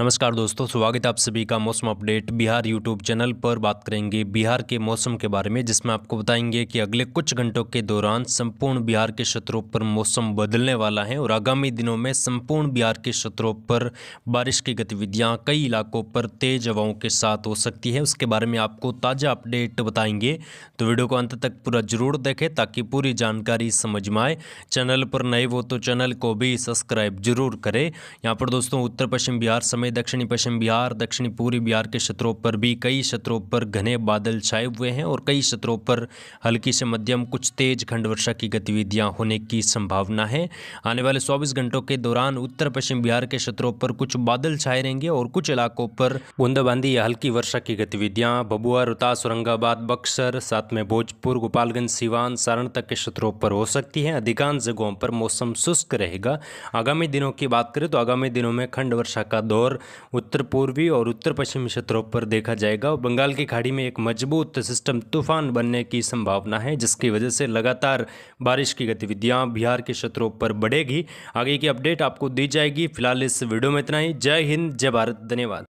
नमस्कार दोस्तों स्वागत है आप सभी का मौसम अपडेट बिहार यूट्यूब चैनल पर बात करेंगे बिहार के मौसम के बारे में जिसमें आपको बताएंगे कि अगले कुछ घंटों के दौरान संपूर्ण बिहार के क्षेत्रों पर मौसम बदलने वाला है और आगामी दिनों में संपूर्ण बिहार के क्षेत्रों पर बारिश की गतिविधियां कई इलाकों पर तेज हवाओं के साथ हो सकती है उसके बारे में आपको ताज़ा अपडेट बताएंगे तो वीडियो को अंत तक पूरा जरूर देखें ताकि पूरी जानकारी समझ में आए चैनल पर नए हो तो चैनल को भी सब्सक्राइब जरूर करें यहाँ पर दोस्तों उत्तर पश्चिम बिहार समेत में दक्षिणी पश्चिम बिहार दक्षिणी पूर्वी बिहार के क्षेत्रों पर भी कई क्षेत्रों पर घने बादल छाए हुए हैं और कई क्षेत्रों पर हल्की से मध्यम कुछ तेज खंड वर्षा की गतिविधियां होने की संभावना है आने वाले 24 घंटों के दौरान उत्तर पश्चिम बिहार के क्षेत्रों पर कुछ बादल छाए रहेंगे और कुछ इलाकों पर बूंदाबांदी या हल्की वर्षा की गतिविधियाँ भभुआ रोहतास औरंगाबाद बक्सर साथ में भोजपुर गोपालगंज सीवान सारण तक के क्षेत्रों पर हो सकती है अधिकांश जगहों पर मौसम शुष्क रहेगा आगामी दिनों की बात करें तो आगामी दिनों में खंड वर्षा का दौर और उत्तर पूर्वी और उत्तर पश्चिमी क्षेत्रों पर देखा जाएगा और बंगाल की खाड़ी में एक मजबूत सिस्टम तूफान बनने की संभावना है जिसकी वजह से लगातार बारिश की गतिविधियाँ बिहार के क्षेत्रों पर बढ़ेगी आगे की अपडेट आपको दी जाएगी फिलहाल इस वीडियो में इतना ही जय हिंद जय भारत धन्यवाद